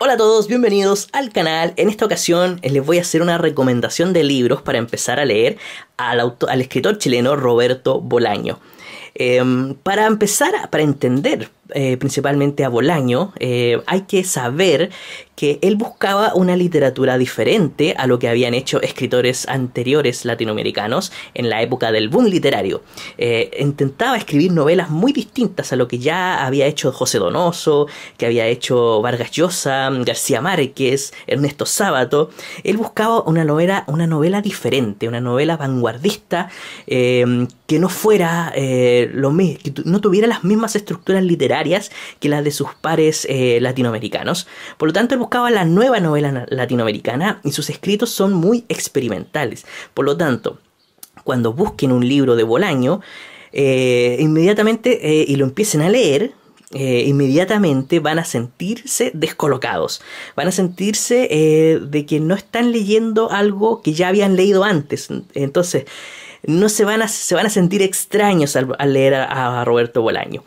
Hola a todos, bienvenidos al canal. En esta ocasión eh, les voy a hacer una recomendación de libros para empezar a leer al, al escritor chileno Roberto Bolaño. Em, para empezar, para entender eh, principalmente a Bolaño, eh, hay que saber que él buscaba una literatura diferente a lo que habían hecho escritores anteriores latinoamericanos en la época del boom literario. Eh, intentaba escribir novelas muy distintas a lo que ya había hecho José Donoso, que había hecho Vargas Llosa, García Márquez, Ernesto Sábato. Él buscaba una novela, una novela diferente, una novela vanguardista que no fuera lo que no tuviera las mismas estructuras literarias que las de sus pares eh, latinoamericanos. Por lo tanto, él buscaba la nueva novela latinoamericana y sus escritos son muy experimentales. Por lo tanto, cuando busquen un libro de Bolaño, eh, inmediatamente eh, y lo empiecen a leer, inmediatamente van a sentirse descolocados, van a sentirse de que no están leyendo algo que ya habían leído antes. Entonces, no se van a, se van a sentir extraños al, leer a, Roberto Bolaño.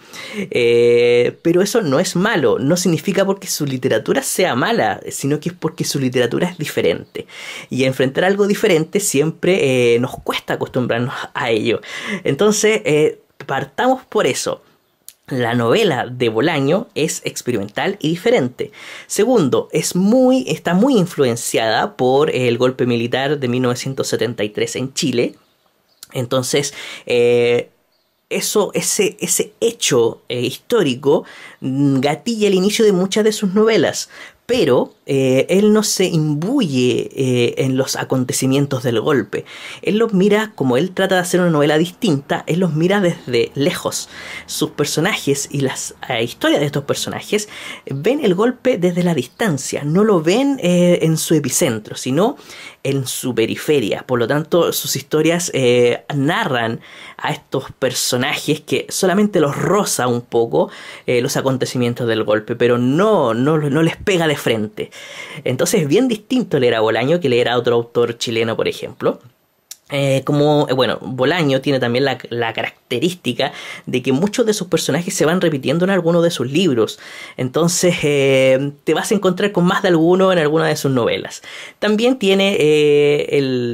Eh, pero eso no es malo, no significa porque su literatura sea mala, sino que es porque su literatura es diferente. Y enfrentar algo diferente siempre eh, nos cuesta acostumbrarnos a ello. Entonces, eh, partamos por eso. La novela de Bolaño es experimental y diferente. Segundo, es muy, está muy influenciada por el golpe militar de 1973 en Chile. Entonces, eh, eso, ese, ese hecho eh, histórico mm, gatilla el inicio de muchas de sus novelas, pero eh, él no se imbuye eh, en los acontecimientos del golpe. Él los mira, como él trata de hacer una novela distinta, él los mira desde lejos. Sus personajes y las eh, historias de estos personajes ven el golpe desde la distancia, no lo ven en su epicentro, sino en su periferia. Por lo tanto, sus historias narran a estos personajes que solamente los roza un poco los acontecimientos del golpe, pero no, no, no les pega de frente. Entonces es bien distinto leer a Bolaño que leer a otro autor chileno, por ejemplo. Eh, como, eh, bueno, Bolaño tiene también la, característica de que muchos de sus personajes se van repitiendo en alguno de sus libros. Entonces eh, te vas a encontrar con más de alguno en alguna de sus novelas. También tiene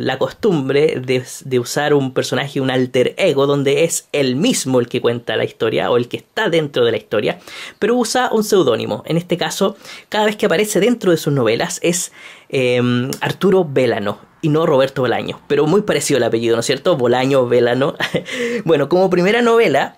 la costumbre de, usar un personaje, un alter ego, donde es él mismo el que cuenta la historia o el que está dentro de la historia, pero usa un seudónimo. En este caso, cada vez que aparece dentro de sus novelas es Arturo Vélano no Roberto Bolaño, pero muy parecido el apellido, ¿no es cierto? Bolaño, Velano. bueno, como primera novela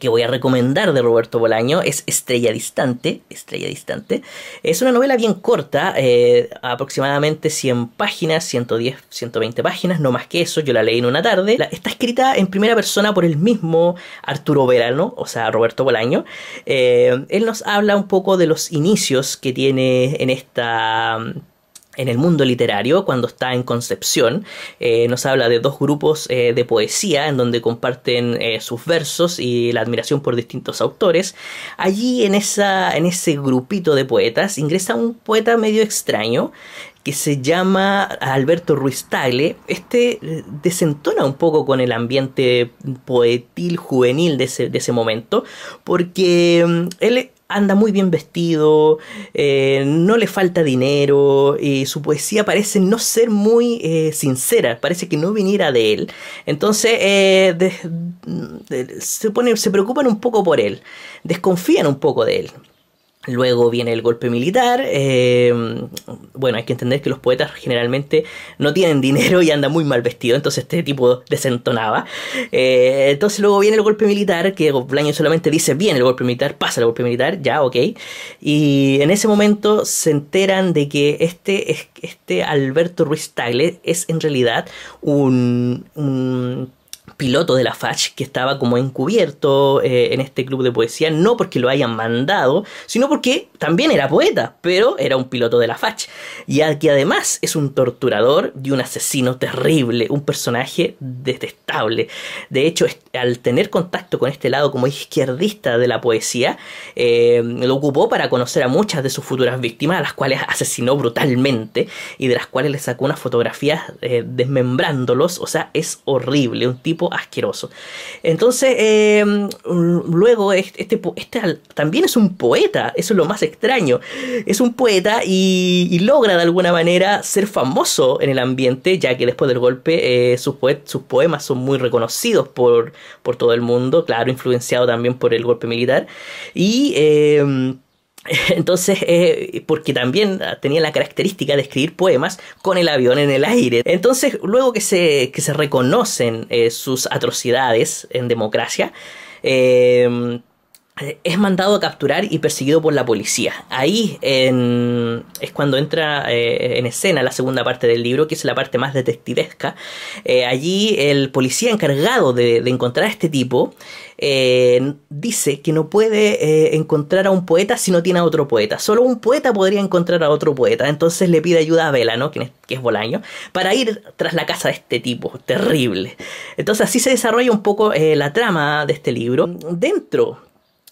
que voy a recomendar de Roberto Bolaño es Estrella Distante. Estrella Distante. Es una novela bien corta, eh, aproximadamente 100 páginas, 110, 120 páginas, no más que eso. Yo la leí en una tarde. está escrita en primera persona por el mismo Arturo Velano, o sea, Roberto Bolaño. Eh, él nos habla un poco de los inicios que tiene en esta en el mundo literario, cuando está en Concepción, eh, nos habla de dos grupos eh, de poesía en donde comparten eh, sus versos y la admiración por distintos autores. Allí en, esa, en ese grupito de poetas ingresa un poeta medio extraño que se llama Alberto Ruiz Tagle, este desentona un poco con el ambiente poetil juvenil de ese, de ese momento, porque mm, él anda muy bien vestido, eh, no le falta dinero y su poesía parece no ser muy eh, sincera, parece que no viniera de él. Entonces eh, se, se preocupan un poco por él, desconfían un poco de él. Luego viene el golpe militar. Eh, bueno, hay que entender que los poetas generalmente no tienen dinero y andan muy mal vestidos, entonces este tipo desentonaba. Eh, entonces luego viene el golpe militar, que Blaño solamente dice, bien, el golpe militar, pasa el golpe militar, ya, ok. Y en ese momento se enteran de que este, este Alberto Ruiz Tagle es en realidad un piloto de la FACH que estaba como encubierto eh, en este club de poesía, no porque lo hayan mandado, sino porque también era poeta, pero era un piloto de la FACH, y que además es un torturador y un asesino terrible, un personaje detestable. De hecho, al tener contacto con este lado como izquierdista de la poesía, eh, lo ocupó para conocer a muchas de sus futuras víctimas, a las cuales asesinó brutalmente y de las cuales le sacó unas fotografías eh, desmembrándolos, o sea, es horrible, un tipo asqueroso. Entonces, em, luego, este, este también es un poeta, eso es lo más extraño. Es un poeta y, logra de alguna manera ser famoso en el ambiente, ya que después del golpe eh, sus, poemas son muy reconocidos por, todo el mundo, claro, influenciado también por el golpe militar. Y. Em, Entonces, eh, porque también tenía la característica de escribir poemas con el avión en el aire. Entonces, luego que se, que se reconocen eh, sus atrocidades en democracia, eh, es mandado a capturar y perseguido por la policía. Ahí es cuando entra eh, en escena la segunda parte del libro, que es la parte más detectivesca. Eh, allí el policía encargado de, encontrar a este tipo eh, dice que no puede encontrar a un poeta si no tiene a otro poeta. Solo un poeta podría encontrar a otro poeta. Entonces le pide ayuda a Vela, ¿no? que es, que es Bolaño, para ir tras la casa de este tipo. Terrible. Entonces así se desarrolla un poco la trama de este libro. Dentro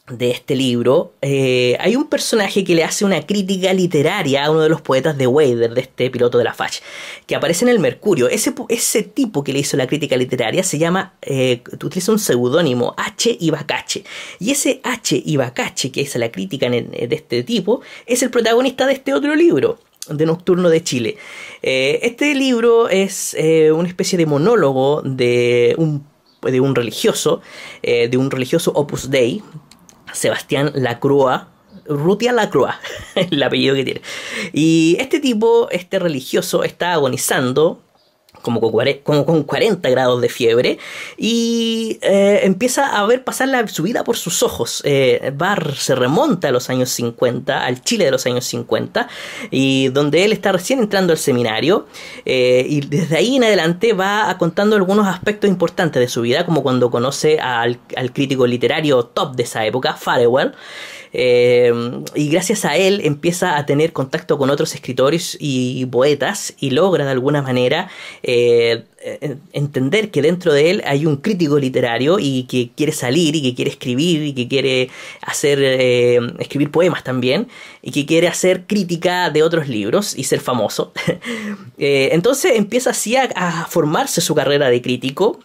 de este libro, eh, hay un personaje que le hace una crítica literaria a uno de los poetas de Wader, de este piloto de la Fach, que aparece en el Mercurio. Ese, ese tipo que le hizo la crítica literaria se llama, eh, utiliza un seudónimo, H. Ibacache. Y ese H. Ibacache que es la crítica de este tipo es el protagonista de este otro libro, de Nocturno de Chile. Eh, este libro es una especie de monólogo de un religioso, de un religioso Opus Dei, Sebastián Lacroix, Rutia Lacroix, el apellido que tiene. Y este tipo, este religioso, está agonizando como con, 40 grados de fiebre, y eh, empieza a ver pasar la, su vida por sus ojos. Eh, se remonta a los años 50, al Chile de los años 50, y donde él está recién entrando al seminario, eh, y desde ahí en adelante va contando algunos aspectos importantes de su vida, como cuando conoce al, al crítico literario top de esa época, Farewell, Em, y gracias a él empieza a tener contacto con otros escritores y poetas y logra de alguna manera eh, entender que dentro de él hay un crítico literario y que quiere salir y que quiere escribir y que quiere hacer eh, escribir poemas también y que quiere hacer crítica de otros libros y ser famoso. Eh, entonces empieza así a formarse su carrera de crítico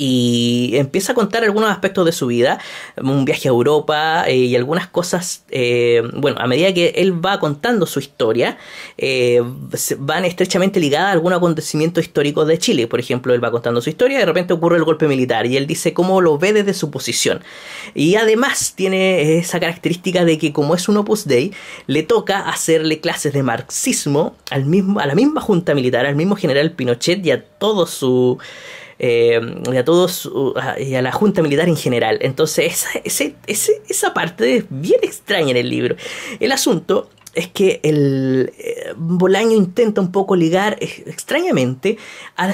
y empieza a contar algunos aspectos de su vida, un viaje a Europa eh, y algunas cosas, eh, bueno, a medida que él va contando su historia, eh, van estrechamente ligadas a algún acontecimiento histórico de Chile. Por ejemplo, él va contando su historia y de repente ocurre el golpe militar y él dice cómo lo ve desde su posición. Y además tiene esa característica de que como es un Opus Dei, le toca hacerle clases de marxismo al mismo, a la misma junta militar, al mismo general Pinochet y a todo su... Eh, y a todos uh, y a la Junta Militar en general. Entonces esa, parte es bien extraña en el libro. El asunto es que el eh, Bolaño intenta un poco ligar extrañamente a,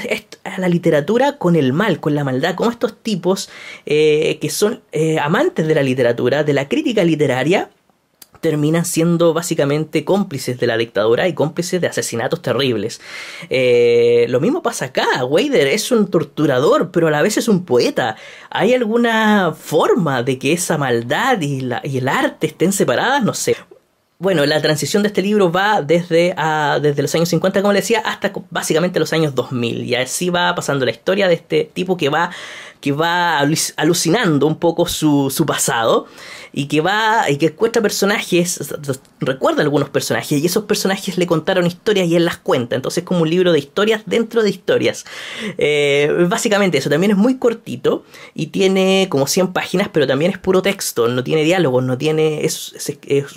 la literatura con el mal, con la maldad, Con estos tipos eh, que son amantes de la literatura, de la crítica literaria, terminan siendo básicamente cómplices de la dictadura y cómplices de asesinatos terribles. Eh, lo mismo pasa acá, Wader es un torturador, pero a la vez es un poeta. ¿Hay alguna forma de que esa maldad y, la, el arte estén separadas? No sé. Bueno, la transición de este libro va desde, desde los años 50, como le decía, hasta básicamente los años 2000. Y así va pasando la historia de este tipo que va, que va alucinando un poco su, su pasado y que va y que encuentra personajes, recuerda algunos personajes y esos personajes le contaron historias y él las cuenta, entonces es como un libro de historias dentro de historias. Eh, básicamente eso, también es muy cortito y tiene como 100 páginas, pero también es puro texto, no tiene diálogos, no tiene, es,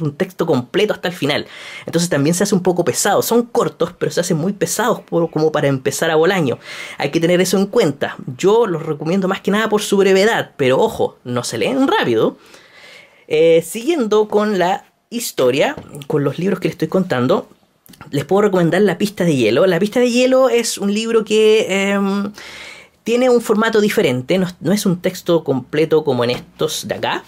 un texto completo hasta el final, entonces también se hace un poco pesado, son cortos, pero se hacen muy pesados como para empezar a bolaño, hay que tener eso en cuenta, yo los recomiendo más que nada por su brevedad, pero ojo, no se leen rápido, eh, siguiendo con la historia, con los libros que les estoy contando, les puedo recomendar La pista de hielo. La pista de hielo es un libro que em, tiene un formato diferente, no, es un texto completo como en estos de acá.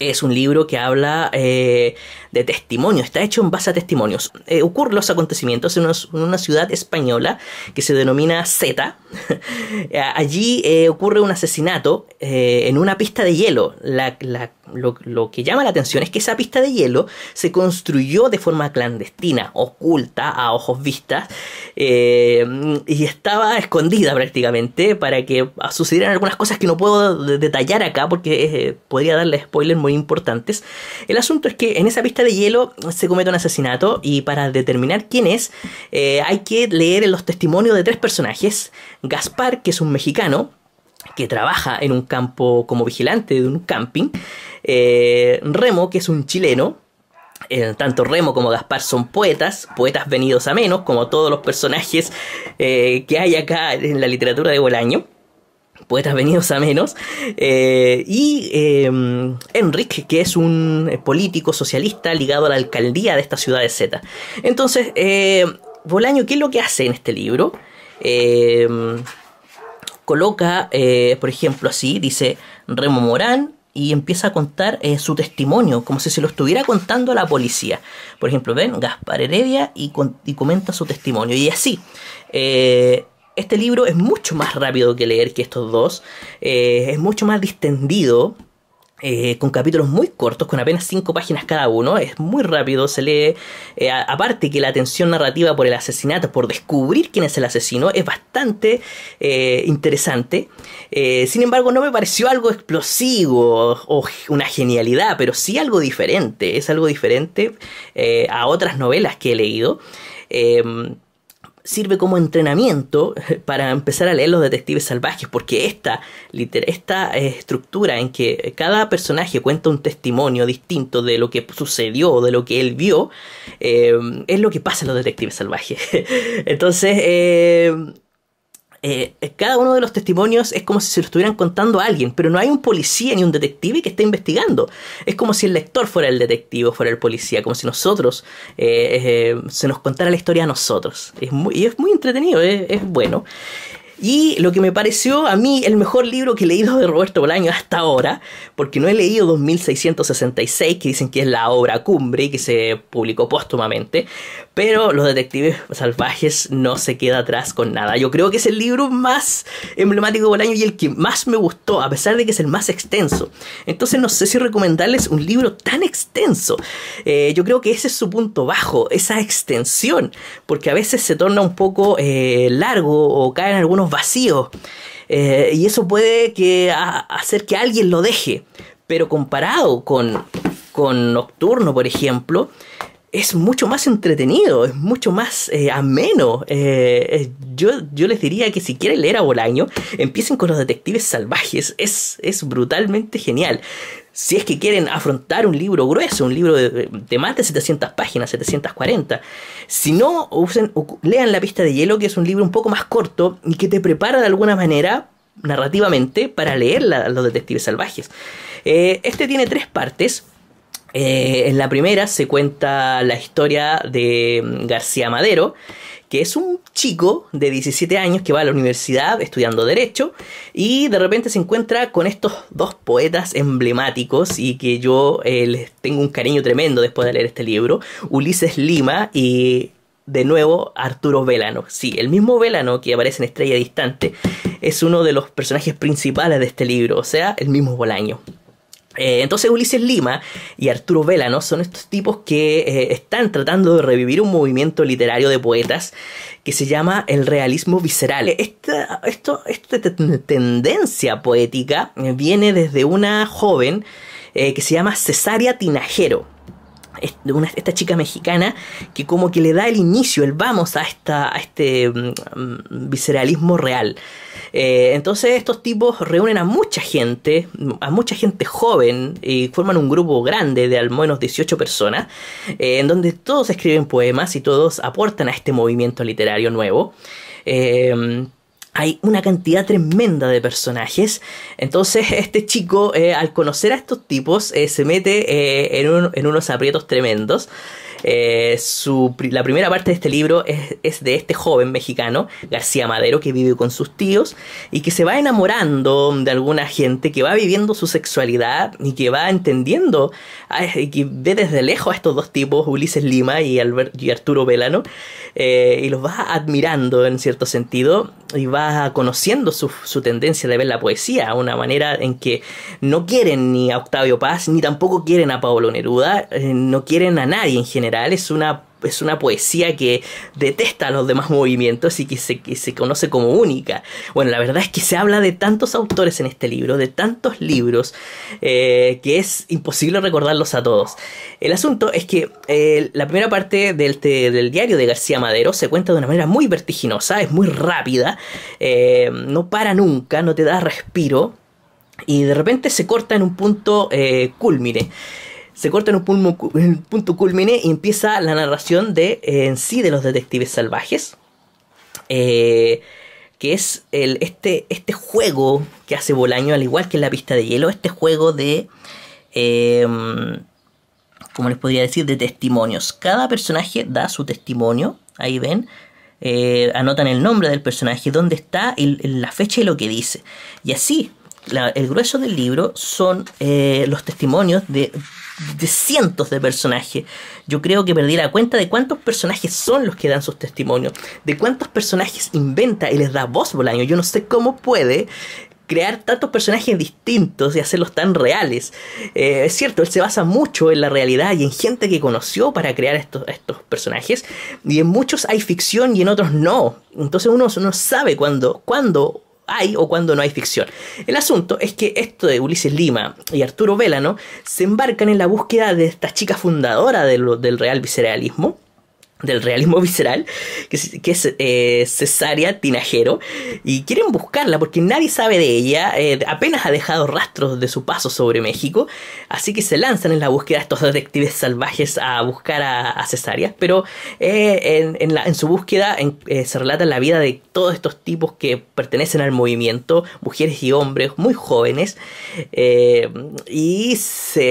Es un libro que habla eh, de testimonio, está hecho en base a testimonios. Eh, ocurren los acontecimientos en, una ciudad española que se denomina Z. Allí eh, ocurre un asesinato eh, en una pista de hielo. lo, que llama la atención es que esa pista de hielo se construyó de forma clandestina, oculta, a ojos vistas, y estaba escondida prácticamente para que sucedieran algunas cosas que no puedo detallar acá porque podría darle spoilers muy importantes. El asunto es que en esa pista de hielo se comete un asesinato y para determinar quién es eh, hay que leer los testimonios de tres personajes. Gaspar, que es un mexicano, que trabaja en un campo como vigilante de un camping. Eh, Remo, que es un chileno. Eh, tanto Remo como Gaspar son poetas, poetas venidos a menos, como todos los personajes que hay acá en la literatura de Bolaño poetas venidos a menos, eh, y em, Enrique Enric, que es un eh, político socialista ligado a la alcaldía de esta ciudad de Z. Entonces, eh, Bolaño, ¿qué es lo que hace en este libro? Em, coloca, por ejemplo, así, dice Remo Morán, y empieza a contar su testimonio, como si se lo estuviera contando a la policía. Por ejemplo, ven Gaspar Heredia y, comenta su testimonio. Y así, este libro es mucho más rápido que leer que estos dos, eh, es mucho más distendido, eh, con capítulos muy cortos, con apenas 5 páginas cada uno, es muy rápido, se lee, eh, aparte que la tensión narrativa por el asesinato, por descubrir quién es el asesino, es bastante interesante, sin embargo no me pareció algo explosivo o, o, una genialidad, pero sí algo diferente, es algo diferente a otras novelas que he leído. Em, sirve como entrenamiento para empezar a leer los detectives salvajes, porque esta, esta eh, estructura en que cada personaje cuenta un testimonio distinto de lo que sucedió, de lo que él vio, eh, es lo que pasa en los detectives salvajes. Entonces, eh, eh, cada uno de los testimonios es como si se lo estuvieran contando a alguien, pero no hay un policía ni un detective que esté investigando. Es como si el lector fuera el detective, fuera el policía, como si nosotros eh, eh, se nos contara la historia a nosotros. y es muy entretenido, es bueno. Y lo que me pareció a mí el mejor libro que he leído de Roberto Bolaño hasta ahora, porque no he leído 2666, que dicen que es la obra cumbre y que se publicó póstumamente, pero Los Detectives Salvajes no se queda atrás con nada. Yo creo que es el libro más emblemático de Bolaño y el que más me gustó, a pesar de que es el más extenso. Entonces no sé si recomendarles un libro tan extenso. Eh, yo creo que ese es su punto bajo, esa extensión, porque a veces se torna un poco eh, largo o caen algunos vacío eh, y eso puede que hacer que alguien lo deje. Pero comparado con, con Nocturno, por ejemplo, es mucho más entretenido, es mucho más eh, ameno. Eh, eh, yo, yo, les diría que si quieren leer a Bolaño, empiecen con los detectives salvajes, es, es brutalmente genial. Si es que quieren afrontar un libro grueso, un libro de, más de 700 páginas, 740. Si no, usen, lean La pista de hielo, que es un libro un poco más corto y que te prepara de alguna manera narrativamente para leer a los detectives salvajes. este tiene tres partes eh, en la primera se cuenta la historia de mm, García Madero, que es un chico de 17 años que va a la universidad estudiando derecho y de repente se encuentra con estos dos poetas emblemáticos y que yo eh, les tengo un cariño tremendo después de leer este libro, Ulises Lima y de nuevo Arturo Velano. Sí, el mismo Velano que aparece en Estrella Distante es uno de los personajes principales de este libro, o sea, el mismo Bolaño. Eh, entonces Ulises Lima y Arturo Vela, Son estos tipos que eh, están tratando de revivir un movimiento literario de poetas que se llama el realismo visceral. Eh, esta, esto, tendencia poética viene desde una joven que se llama Cesaria Tinajero esta chica mexicana que como que le da el inicio, el vamos a, esta, a este mm, mm, visceralismo real. Eh, entonces estos tipos reúnen a mucha gente, a mucha gente joven, y forman un grupo grande de al menos 18 personas, eh, en donde todos escriben poemas y todos aportan a este movimiento literario nuevo. Eh, hay una cantidad tremenda de personajes. Entonces, este chico, eh, al conocer a estos tipos, eh, se mete eh, en, en, unos aprietos tremendos. Eh, su, la primera parte de este libro es, de este joven mexicano, García Madero, que vive con sus tíos y que se va enamorando de alguna gente, que va viviendo su sexualidad y que va entendiendo, y que ve desde lejos a estos dos tipos, Ulises Lima y, Arturo Velano, eh, y los va admirando en cierto sentido y va conociendo su, tendencia de ver la poesía, una manera en que no quieren ni a Octavio Paz, ni tampoco quieren a Pablo Neruda, eh, no quieren a nadie en general es una, es una poesía que detesta a los demás movimientos y que se, conoce como única. Bueno, la verdad es que se habla de tantos autores en este libro, de tantos libros, eh, que es imposible recordarlos a todos. El asunto es que eh, la primera parte del, diario de García Madero se cuenta de una manera muy vertiginosa, es muy rápida, eh, no para nunca, no te da respiro. Y de repente se corta en un punto cúlmine se corta en un, punto culmine y empieza la narración de eh, en sí de los detectives salvajes. Eh, que es el, este, este juego que hace Bolaño, al igual que en la pista de hielo, este juego de. Eh, como les podría decir, de testimonios. Cada personaje da su testimonio. Ahí ven. anotan el nombre del personaje, dónde está, la fecha y lo que dice. Y así el grueso del libro son eh, los testimonios de, cientos de personajes. Yo creo que perdí la cuenta de cuántos personajes son los que dan sus testimonios, de cuántos personajes inventa y les da voz Bolaño. Yo no sé cómo puede crear tantos personajes distintos y hacerlos tan reales. Eh, es cierto, él se basa mucho en la realidad y en gente que conoció para crear estos, personajes, y en muchos hay ficción y en otros no. Entonces uno no sabe cuándo, cuándo hay o cuando no hay ficción. El asunto es que esto de Ulises Lima y Arturo Vélano se embarcan en la búsqueda de esta chica fundadora del, del real visceralismo del realismo visceral, que, es eh, Cesárea Tinajero, y quieren buscarla porque nadie sabe de ella, eh, apenas ha dejado rastros de su paso sobre México, así que se lanzan en la búsqueda de estos detectives salvajes a buscar a, a pero eh, en, su búsqueda se relata la vida de todos estos tipos que pertenecen al movimiento, mujeres y hombres muy jóvenes, y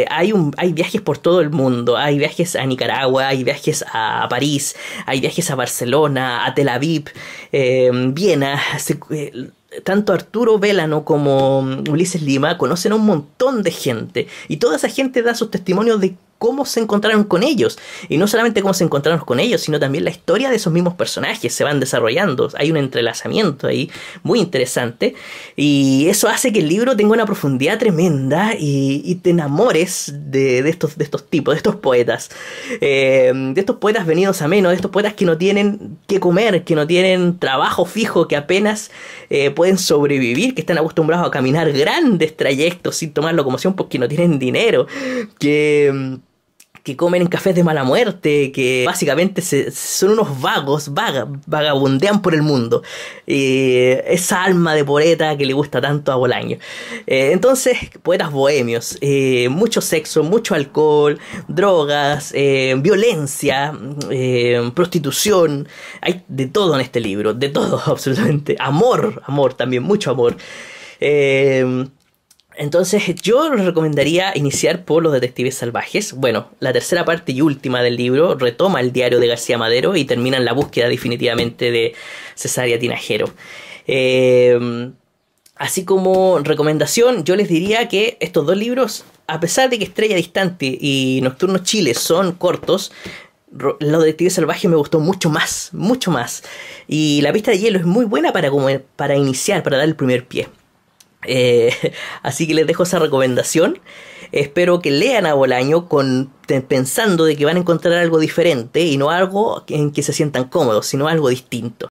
hay, un, hay viajes por todo el mundo, hay viajes a Nicaragua, hay viajes a París, hay viajes a Barcelona, a Tel Aviv, em, Viena. Eh, tanto Arturo Vélano como mm, Ulises Lima conocen a un montón de gente y toda esa gente da sus testimonios de cómo se encontraron con ellos. Y no solamente cómo se encontraron con ellos, sino también la historia de esos mismos personajes se van desarrollando. Hay un entrelazamiento ahí muy interesante. Y eso hace que el libro tenga una profundidad tremenda y, te enamores de, estos, de estos tipos, de estos poetas. Eh, de estos poetas venidos a menos, de estos poetas que no tienen que comer, que no tienen trabajo fijo, que apenas eh, pueden sobrevivir, que están acostumbrados a caminar grandes trayectos sin tomar locomoción porque no tienen dinero. Que que comen en cafés de mala muerte, que básicamente son unos vagos, vagabundean por el mundo. Eh, esa alma de poeta que le gusta tanto a Bolaño. Eh, entonces, poetas bohemios, eh, mucho sexo, mucho alcohol, drogas, violencia, prostitución, hay de todo en este libro, de todo, absolutamente. Amor, amor también, mucho amor. Entonces yo les recomendaría iniciar por Los Detectives Salvajes. Bueno, la tercera parte y última del libro retoma el diario de García Madero y termina en la búsqueda definitivamente de Cesárea Tinajero. Em, así como recomendación, yo les diría que estos dos libros, a pesar de que Estrella Distante y Nocturno Chile son cortos, los Detectives Salvajes me gustó mucho más, mucho más. Y La Pista de Hielo es muy buena para, para iniciar, para dar el primer pie. Eh, así que les dejo esa recomendación. Espero que lean a Bolaño con, pensando de que van a encontrar algo diferente y no algo en que se sientan cómodos, sino algo distinto.